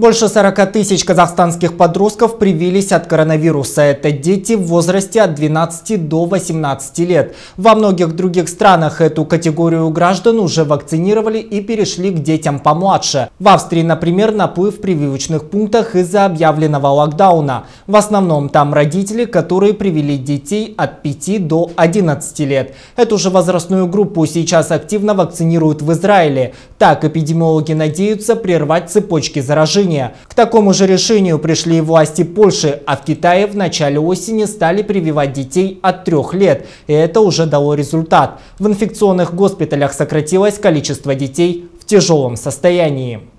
Больше 40 тысяч казахстанских подростков привились от коронавируса. Это дети в возрасте от 12 до 18 лет. Во многих других странах эту категорию граждан уже вакцинировали и перешли к детям помладше. В Австрии, например, наплыв в прививочных пунктах из-за объявленного локдауна. В основном там родители, которые привели детей от 5 до 11 лет. Эту же возрастную группу сейчас активно вакцинируют в Израиле. Так эпидемиологи надеются прервать цепочки заражений решение. К такому же решению пришли и власти Польши, а в Китае в начале осени стали прививать детей от трех лет. И это уже дало результат. В инфекционных госпиталях сократилось количество детей в тяжелом состоянии.